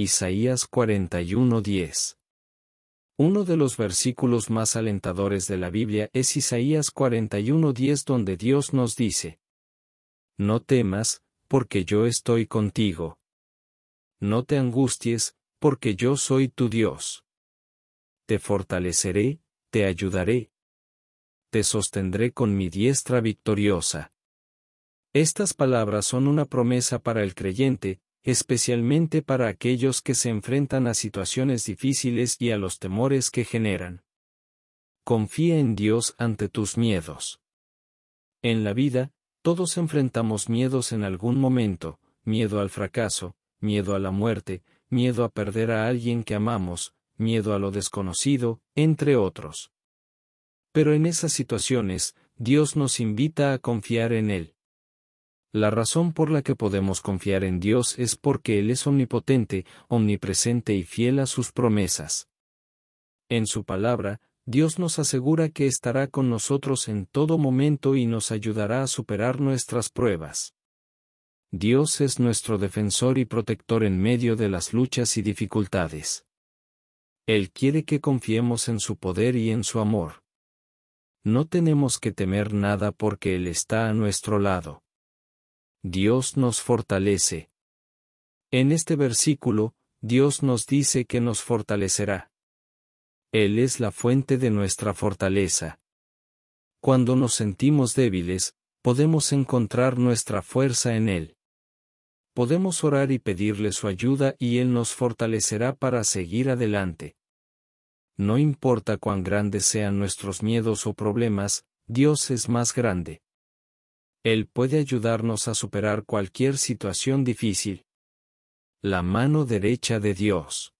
Isaías 41:10. Uno de los versículos más alentadores de la Biblia es Isaías 41:10 donde Dios nos dice, No temas, porque yo estoy contigo. No te angusties, porque yo soy tu Dios. Te fortaleceré, te ayudaré. Te sostendré con mi diestra victoriosa. Estas palabras son una promesa para el creyente, especialmente para aquellos que se enfrentan a situaciones difíciles y a los temores que generan. Confía en Dios ante tus miedos. En la vida, todos enfrentamos miedos en algún momento, miedo al fracaso, miedo a la muerte, miedo a perder a alguien que amamos, miedo a lo desconocido, entre otros. Pero en esas situaciones, Dios nos invita a confiar en Él. La razón por la que podemos confiar en Dios es porque Él es omnipotente, omnipresente y fiel a sus promesas. En su palabra, Dios nos asegura que estará con nosotros en todo momento y nos ayudará a superar nuestras pruebas. Dios es nuestro defensor y protector en medio de las luchas y dificultades. Él quiere que confiemos en su poder y en su amor. No tenemos que temer nada porque Él está a nuestro lado. Dios nos fortalece. En este versículo, Dios nos dice que nos fortalecerá. Él es la fuente de nuestra fortaleza. Cuando nos sentimos débiles, podemos encontrar nuestra fuerza en Él. Podemos orar y pedirle su ayuda y Él nos fortalecerá para seguir adelante. No importa cuán grandes sean nuestros miedos o problemas, Dios es más grande. Él puede ayudarnos a superar cualquier situación difícil. La mano derecha de Dios.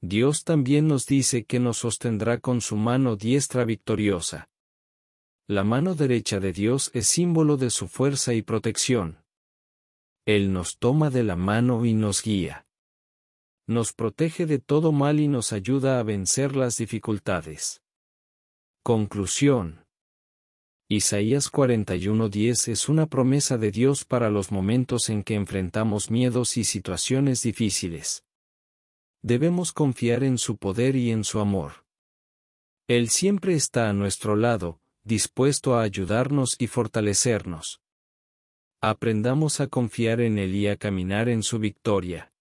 Dios también nos dice que nos sostendrá con su mano diestra victoriosa. La mano derecha de Dios es símbolo de su fuerza y protección. Él nos toma de la mano y nos guía. Nos protege de todo mal y nos ayuda a vencer las dificultades. Conclusión. Isaías 41:10 es una promesa de Dios para los momentos en que enfrentamos miedos y situaciones difíciles. Debemos confiar en su poder y en su amor. Él siempre está a nuestro lado, dispuesto a ayudarnos y fortalecernos. Aprendamos a confiar en Él y a caminar en su victoria.